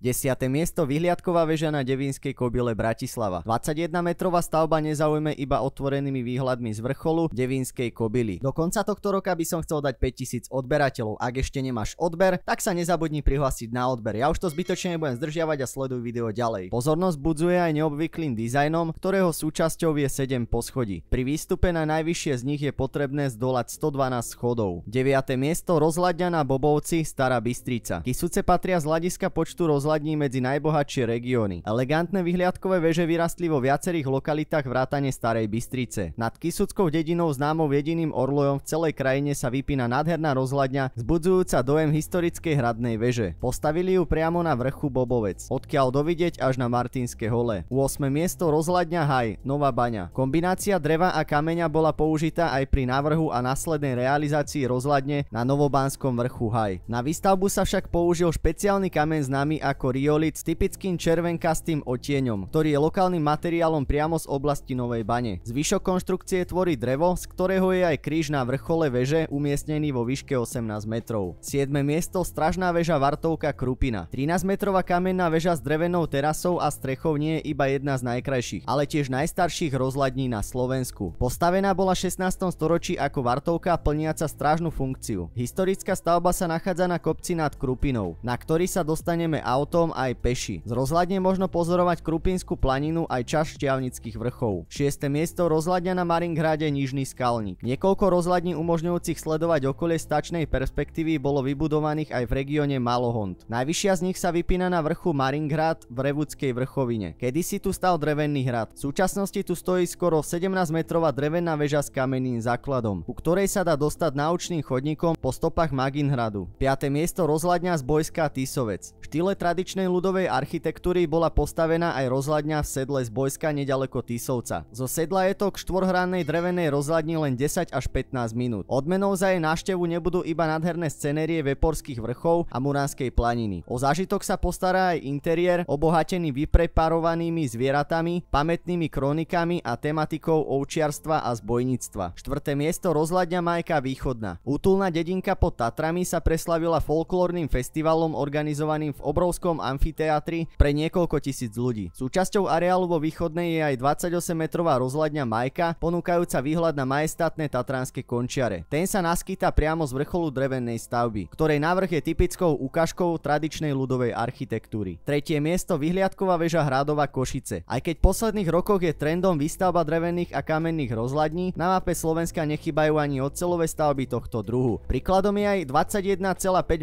10. miesto Vyhliadková väža na Devinskej kobile Bratislava. 21-metrová stavba nezaujme iba otvorenými výhľadmi z vrcholu Devinskej kobily. Do konca tohto roka by som chcel dať 5000 odberateľov. Ak ešte nemáš odber, tak sa nezabudni prihlásiť na odber. Ja už to zbytočne nebudem zdržiavať a sleduj video ďalej. Pozornosť budzuje aj neobvyklým dizajnom, ktorého súčasťou je 7 poschodí. Pri výstupe na najvyššie z nich je potrebné zdolať 112 schodov. 9. miesto Rozhľadňa na Bobovci Stará Bystrica. Kisuce patria z hľadiska počtu rozhľadňa rozhľadní medzi najbohatšie regióny. Elegantné vyhliadkové veže vyrastli vo viacerých lokalitách vrátane Starej Bystrice. Nad Kisuckou dedinou známou jediným orlojom v celej krajine sa vypína nádherná rozhľadňa, zbudzujúca dojem historickej hradnej veže. Postavili ju priamo na vrchu Bobovec, odkiaľ dovidieť až na Martinské hole. U 8. miesto rozhľadňa Haj, Nová baňa. Kombinácia dreva a kameňa bola použitá aj pri návrhu a následnej realizácii rozhľadne na Novobánskom vrchu Haj. Na výstavbu sa však použil špeciálny kameň známy ako ako riolit s typickým červenkastým otieňom, ktorý je lokálnym materiálom priamo z oblasti Novej Bane. Zvyšok konštrukcie tvorí drevo, z ktorého je aj kríž na vrchole veže umiestnený vo výške 18 metrov. 7. miesto Stražná väža Vartovka Krupina. 13-metrová kamenná väža s drevenou terasou a strechou nie je iba jedna z najkrajších, ale tiež najstarších rozhľadní na Slovensku. Postavená bola 16. storočí ako Vartovka plniaca strážnu funkciu. Historická stavba sa nachádza na kopci nad Krupinou, na ktorý sa dostaneme auto potom aj peši. Z rozhľadne možno pozorovať Krupinskú planinu aj čas Šťavnických vrchov. 6. miesto rozhľadňa na Maringrade Nižný skalník. Niekoľko rozhľadní umožňujúcich sledovať okolie stačnej perspektívy bolo vybudovaných aj v regióne Malohond. Najvyššia z nich sa vypína na vrchu Maringrad v Revudskej vrchovine. kedy si tu stal drevený hrad. V súčasnosti tu stojí skoro 17-metrová drevená väža s kamenným základom, u ktorej sa dá dostať naučným chodníkom po stopách Maginhradu. 5. miesto rozhľadňa z Bojská Tisovec. V štýle tradičného tradičnej ľudovej architektúry bola postavená aj rozhľadňa v sedle z Bojska nedaleko Tisovca. Zo sedla je to k štvorhrannej drevenej rozhľadni len 10 až 15 minút. Odmenou za jej návštevu nebudú iba nádherné scenérie veporských vrchov a Muránskej planiny. O zážitok sa postará aj interiér, obohatený vypreparovanými zvieratami, pamätnými kronikami a tematikou ovčiarstva a zbojníctva. Štvrté miesto rozhľadňa Majka Východná. Útulná dedinka pod Tatrami sa preslavila folklórnym festivalom organizovaným v obrovskom veľkom amfiteatri pre niekoľko tisíc ľudí. Súčasťou areálu vo východnej je aj 28-metrová rozhľadňa Majka, ponúkajúca výhľad na majestátne Tatranské končiare. Ten sa naskýta priamo z vrcholu drevenej stavby, ktorej návrh je typickou ukážkou tradičnej ľudovej architektúry. Tretie miesto vyhliadková väža Hradova Košice. Aj keď v posledných rokoch je trendom výstavba drevených a kamenných rozhľadní, na mape Slovenska nechybajú ani ocelové stavby tohto druhu. Príkladom je aj 21,5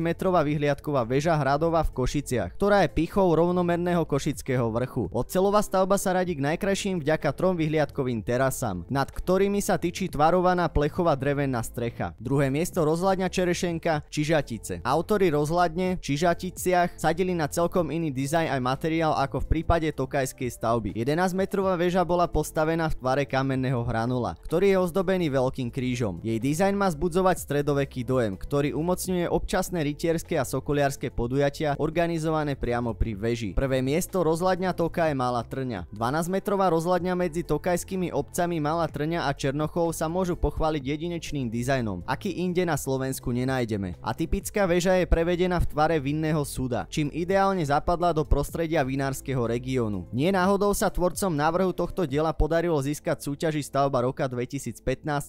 metrová vyhliadková väža Hradova v Košiciach ktorá je pichou rovnomerného Košického vrchu. Ocelová stavba sa radí k najkrajším vďaka trom vyhliadkovým terasám, nad ktorými sa tyčí tvarovaná plechová drevená strecha. Druhé miesto rozhľadňa Čerešenka Čižatice. Autory rozhľadne v Čižaticiach sadili na celkom iný dizajn aj materiál ako v prípade Tokajskej stavby. 11-metrová väža bola postavená v tvare kamenného hranula, ktorý je ozdobený veľkým krížom. Jej dizajn má zbudzovať stredoveký dojem, ktorý umocňuje občasné rytierske a sokoliarske podujatia organizované stane priamo pri veži. Prvé miesto rozhľadňa Tokaj malá Trňa. 12-metrová rozhľadňa medzi tokajskými obcami malá Trňa a Černochov sa môžu pochváliť jedinečným dizajnom, aký inde na Slovensku nenájdeme. A typická väža je prevedená v tvare vinného súda, čím ideálne zapadla do prostredia vinárskeho regiónu. Nie náhodou sa tvorcom návrhu tohto diela podarilo získať súťaži stavba roka 2015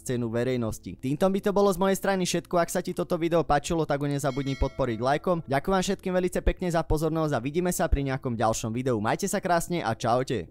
cenu verejnosti. Týmto by to bolo z mojej strany všetko, ak sa ti toto video páčilo, tak ho nezabudni podporiť lajkom. Ďakujem všetkým veľmi pekne za pozornosť pozornosť a vidíme sa pri nejakom ďalšom videu. Majte sa krásne a čaute.